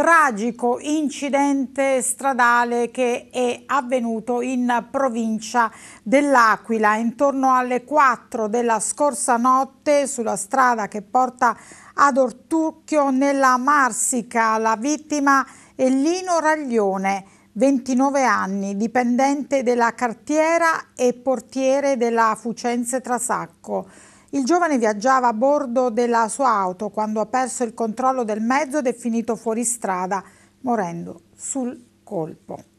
tragico incidente stradale che è avvenuto in provincia dell'Aquila intorno alle 4 della scorsa notte sulla strada che porta ad Ortucchio nella Marsica. La vittima è Lino Raglione, 29 anni, dipendente della cartiera e portiere della Fucenze Trasacco. Il giovane viaggiava a bordo della sua auto quando ha perso il controllo del mezzo ed è finito fuori strada, morendo sul colpo.